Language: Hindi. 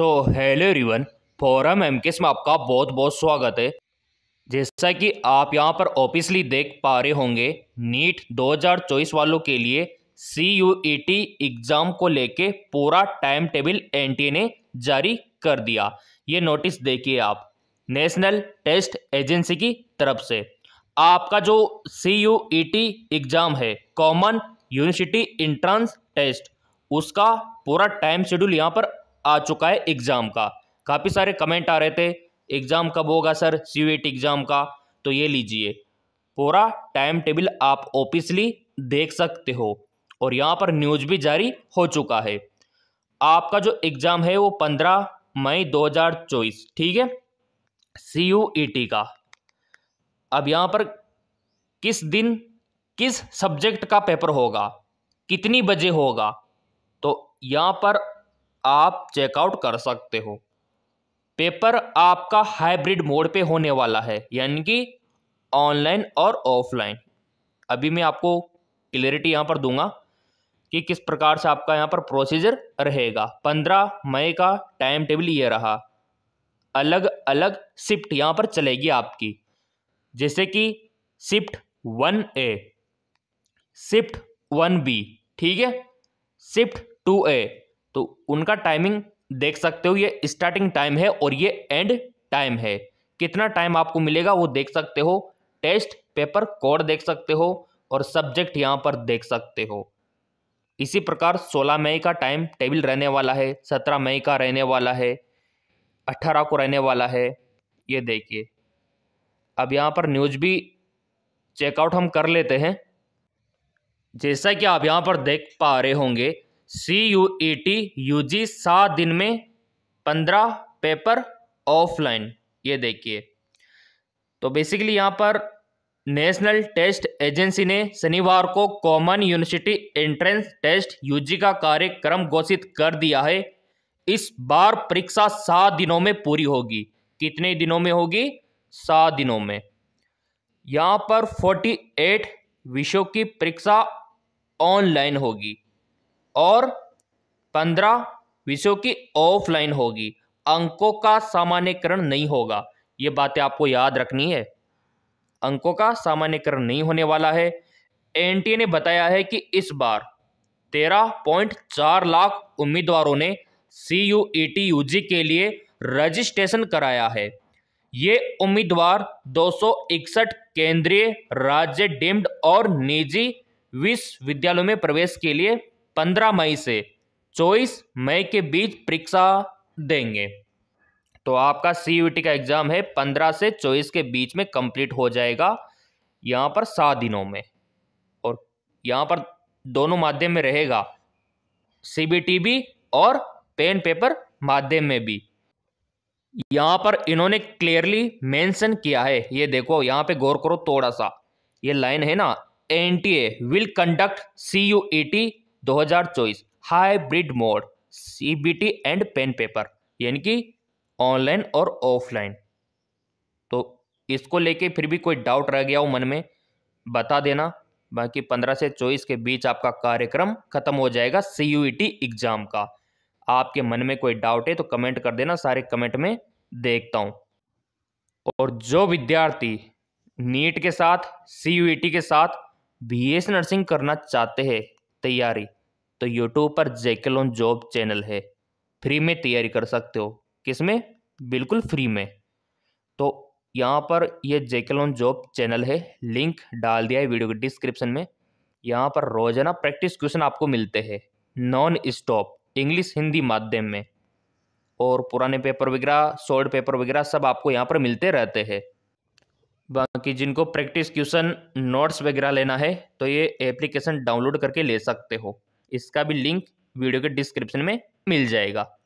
सो हेलो एवरीवन फोरम एम में आपका बहुत बहुत स्वागत है जैसा कि आप यहां पर ऑफिसली देख पा रहे होंगे नीट 2024 वालों के लिए C U E e T exam को लेके पूरा टाइम टेबल एन टी ने जारी कर दिया ये नोटिस देखिए आप नेशनल टेस्ट एजेंसी की तरफ से आपका जो C U E e T exam है कॉमन यूनिवर्सिटी इंट्रांस टेस्ट उसका पूरा टाइम शेड्यूल यहाँ पर आ चुका है एग्ज़ाम का काफ़ी सारे कमेंट आ रहे थे एग्ज़ाम कब होगा सर सी e एग्ज़ाम का तो ये लीजिए पूरा टाइम टेबल आप ऑफिसली देख सकते हो और यहाँ पर न्यूज भी जारी हो चुका है आपका जो एग्ज़ाम है वो पंद्रह मई दो हज़ार चौबीस ठीक है सी यू ई टी का अब यहाँ पर किस दिन किस सब्जेक्ट का पेपर होगा कितनी बजे होगा तो यहाँ पर आप चेकआउट कर सकते हो पेपर आपका हाइब्रिड मोड पे होने वाला है यानी कि ऑनलाइन और ऑफलाइन अभी मैं आपको क्लियरिटी यहाँ पर दूंगा कि किस प्रकार से आपका यहाँ पर प्रोसीजर रहेगा पंद्रह मई का टाइम टेबल ये रहा अलग अलग शिफ्ट यहाँ पर चलेगी आपकी जैसे कि shift one A shift one B ठीक है शिफ्ट टू ए तो उनका टाइमिंग देख सकते हो ये स्टार्टिंग टाइम है और ये एंड टाइम है कितना टाइम आपको मिलेगा वो देख सकते हो टेस्ट पेपर कोड देख सकते हो और सब्जेक्ट यहाँ पर देख सकते हो इसी प्रकार 16 मई का टाइम टेबल रहने वाला है 17 मई का रहने वाला है 18 को रहने वाला है ये देखिए अब यहाँ पर न्यूज भी चेकआउट हम कर लेते हैं जैसा कि आप यहाँ पर देख पा रहे होंगे C U E T U G सात दिन में पंद्रह पेपर ऑफलाइन ये देखिए तो बेसिकली यहाँ पर नेशनल टेस्ट एजेंसी ने शनिवार को common university entrance test UG का कार्यक्रम घोषित कर दिया है इस बार परीक्षा सात दिनों में पूरी होगी कितने दिनों में होगी सात दिनों में यहाँ पर फोर्टी एट विषयों की परीक्षा ऑनलाइन होगी और पंद्रह विषयों की ऑफलाइन होगी अंकों का सामान्यकरण नहीं होगा ये बातें आपको याद रखनी है अंकों का सामान्यकरण नहीं होने वाला है एनटीए ने बताया है कि इस बार तेरह पॉइंट चार लाख उम्मीदवारों ने C U E T U G के लिए रजिस्ट्रेशन कराया है ये उम्मीदवार दो सौ इकसठ केंद्रीय राज्य डीम्ड और निजी विश्वविद्यालयों में प्रवेश के लिए 15 मई से 24 मई के बीच परीक्षा देंगे तो आपका सी का एग्ज़ाम है 15 से 24 के बीच में कंप्लीट हो जाएगा यहाँ पर सात दिनों में और यहाँ पर दोनों माध्यम में रहेगा सी भी और पेन पेपर माध्यम में भी यहाँ पर इन्होंने क्लियरली मेंशन किया है ये देखो यहाँ पे गौर करो थोड़ा सा ये लाइन है ना N T A will conduct C U E T 2024 hybrid mode CBT and pen paper यानी कि ऑनलाइन और ऑफलाइन तो इसको लेके फिर भी कोई डाउट रह गया हो मन में बता देना बाकी पंद्रह से चौबीस के बीच आपका कार्यक्रम खत्म हो जाएगा सी एग्जाम e का आपके मन में कोई डाउट है तो कमेंट कर देना सारे कमेंट में देखता हूँ और जो विद्यार्थी नीट के साथ सी e के साथ बी नर्सिंग करना चाहते हैं तैयारी तो यूट्यूब पर जैकलोन जॉब चैनल है फ्री में तैयारी कर सकते हो किस में बिल्कुल फ्री में तो यहाँ पर यह जैकलोन जॉब चैनल है लिंक डाल दिया है वीडियो के डिस्क्रिप्शन में यहाँ पर रोजाना प्रैक्टिस क्वेश्चन आपको मिलते हैं नॉन स्टॉप इंग्लिश हिंदी माध्यम में और पुराने पेपर वगैरह शॉर्ट पेपर वगैरह सब आपको यहाँ पर मिलते रहते हैं बाकी जिनको प्रैक्टिस क्वेश्चन नोट्स वगैरह लेना है तो ये एप्लीकेशन डाउनलोड करके ले सकते हो इसका भी लिंक वीडियो के डिस्क्रिप्शन में मिल जाएगा